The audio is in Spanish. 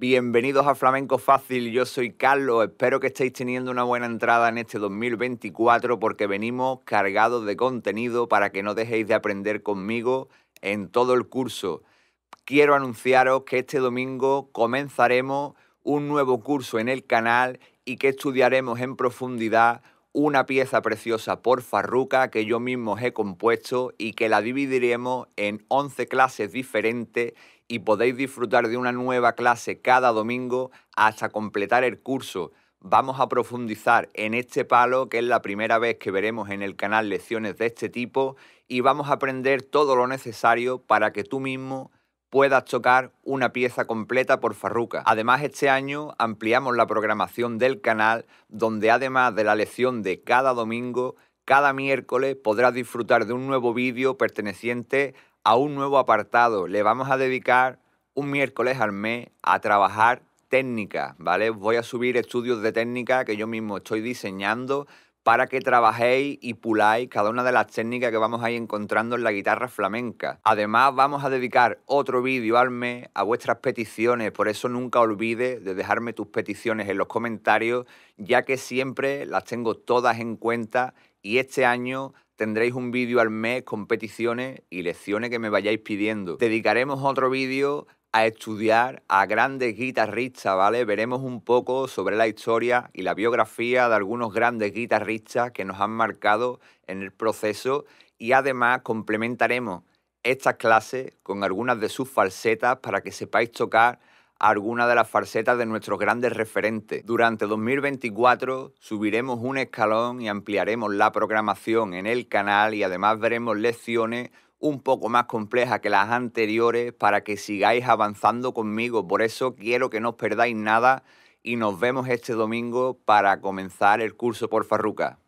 Bienvenidos a Flamenco Fácil, yo soy Carlos, espero que estéis teniendo una buena entrada en este 2024 porque venimos cargados de contenido para que no dejéis de aprender conmigo en todo el curso. Quiero anunciaros que este domingo comenzaremos un nuevo curso en el canal y que estudiaremos en profundidad una pieza preciosa por Farruca que yo mismo he compuesto y que la dividiremos en 11 clases diferentes y podéis disfrutar de una nueva clase cada domingo hasta completar el curso. Vamos a profundizar en este palo que es la primera vez que veremos en el canal lecciones de este tipo y vamos a aprender todo lo necesario para que tú mismo puedas tocar una pieza completa por Farruca. Además, este año ampliamos la programación del canal, donde además de la lección de cada domingo, cada miércoles podrás disfrutar de un nuevo vídeo perteneciente a un nuevo apartado. Le vamos a dedicar un miércoles al mes a trabajar técnica, ¿vale? Voy a subir estudios de técnica que yo mismo estoy diseñando para que trabajéis y puláis cada una de las técnicas que vamos a ir encontrando en la guitarra flamenca. Además, vamos a dedicar otro vídeo al mes a vuestras peticiones, por eso nunca olvides de dejarme tus peticiones en los comentarios, ya que siempre las tengo todas en cuenta y este año tendréis un vídeo al mes con peticiones y lecciones que me vayáis pidiendo. Dedicaremos otro vídeo a estudiar a grandes guitarristas, ¿vale? Veremos un poco sobre la historia y la biografía de algunos grandes guitarristas que nos han marcado en el proceso y además complementaremos estas clases con algunas de sus falsetas para que sepáis tocar algunas de las falsetas de nuestros grandes referentes. Durante 2024 subiremos un escalón y ampliaremos la programación en el canal y además veremos lecciones un poco más compleja que las anteriores para que sigáis avanzando conmigo. Por eso quiero que no os perdáis nada y nos vemos este domingo para comenzar el curso por Farruca.